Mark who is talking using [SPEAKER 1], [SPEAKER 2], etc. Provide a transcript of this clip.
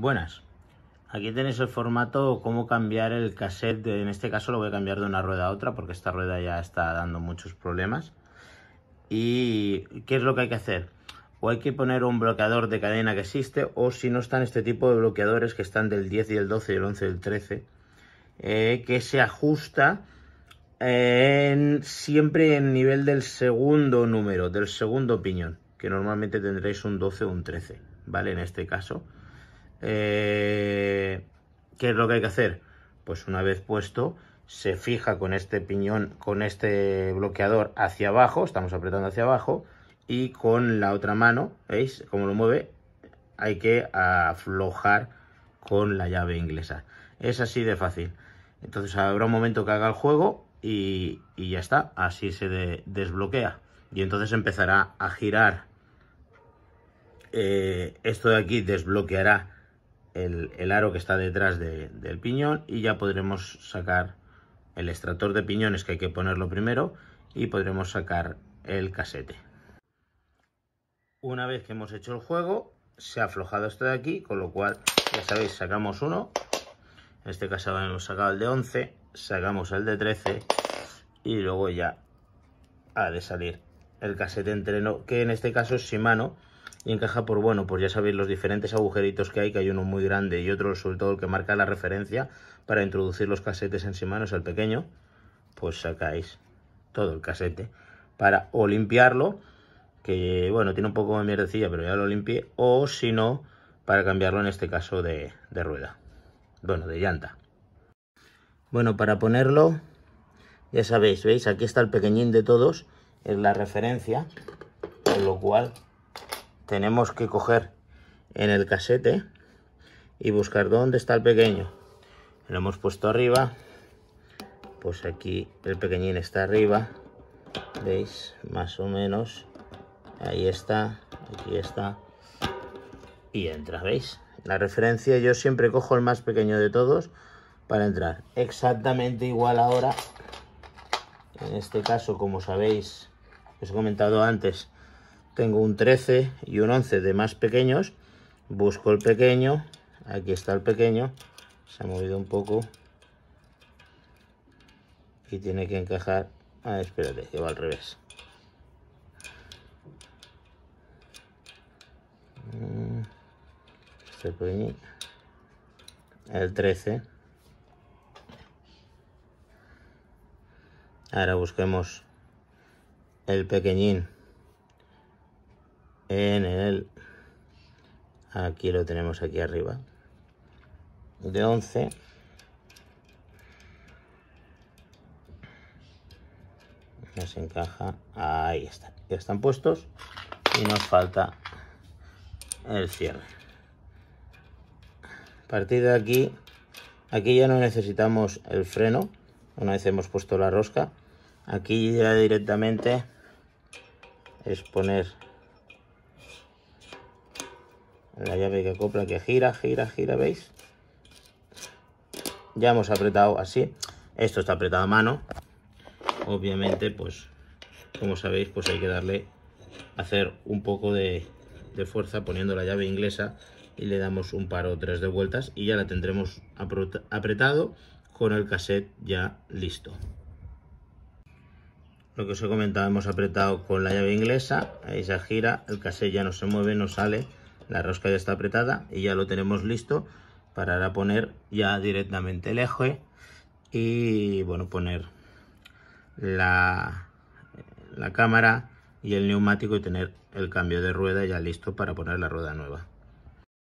[SPEAKER 1] Buenas, aquí tenéis el formato cómo cambiar el cassette, en este caso lo voy a cambiar de una rueda a otra porque esta rueda ya está dando muchos problemas. ¿Y qué es lo que hay que hacer? O hay que poner un bloqueador de cadena que existe o si no están este tipo de bloqueadores que están del 10 y el 12 y el 11 y el 13 eh, que se ajusta en, siempre en nivel del segundo número, del segundo piñón que normalmente tendréis un 12 o un 13, ¿vale? En este caso. Eh, ¿Qué es lo que hay que hacer? Pues una vez puesto, se fija con este piñón, con este bloqueador hacia abajo, estamos apretando hacia abajo, y con la otra mano, ¿veis Como lo mueve? Hay que aflojar con la llave inglesa. Es así de fácil. Entonces habrá un momento que haga el juego y, ya está, así se desbloquea. Y entonces empezará a girar. Eh, esto de aquí desbloqueará el, aro que está detrás del piñón y ya podremos sacar el extractor de piñones que hay que ponerlo primero y podremos sacar el casete. Una vez que hemos hecho el juego se ha aflojado este de aquí, con lo cual ya sabéis sacamos uno, en este caso hemos sacado el de 11, sacamos el de 13 y luego ya ha de salir el casete entreno que en este caso es Shimano y encaja por, bueno, pues ya sabéis los diferentes agujeritos que hay, que hay uno muy grande y otro sobre todo el que marca la referencia para introducir los casetes en sí es el pequeño, pues sacáis todo el casete para o limpiarlo, que bueno, tiene un poco de mierdecilla, pero ya lo limpié, o si no, para cambiarlo en este caso de, de rueda, bueno, de llanta. Bueno, para ponerlo, ya sabéis, ¿veis? Aquí está el pequeñín de todos, es la referencia, con lo cual tenemos que coger en el casete y buscar dónde está el pequeño. Lo hemos puesto arriba, pues aquí el pequeñín está arriba, veis, más o menos, ahí está, aquí está, y entra, ¿veis? La referencia yo siempre cojo el más pequeño de todos para entrar. Exactamente igual ahora, en este caso, como sabéis, os he comentado antes, tengo un 13 y un 11 de más pequeños, busco el pequeño, aquí está el pequeño, se ha movido un poco y tiene que encajar, ah, espérate, que al revés. Mm, este pequeño, el 13. Ahora busquemos el pequeñín en el... Aquí lo tenemos aquí arriba. De 11. se encaja. Ahí está. Ya están puestos. Y nos falta el cierre. A partir de aquí, aquí ya no necesitamos el freno, una vez hemos puesto la rosca. Aquí ya directamente es poner la llave que acopla que gira, gira, gira, ¿veis? Ya hemos apretado así. Esto está apretado a mano. Obviamente, pues, como sabéis, pues hay que darle, hacer un poco de, de fuerza poniendo la llave inglesa y le damos un par o tres de vueltas y ya la tendremos apretado con el cassette ya listo. Lo que os he comentado, hemos apretado con la llave inglesa, ahí se gira, el cassette ya no se mueve, no sale la rosca ya está apretada y ya lo tenemos listo para poner ya directamente el eje y bueno, poner la, la cámara y el neumático y tener el cambio de rueda ya listo para poner la rueda nueva.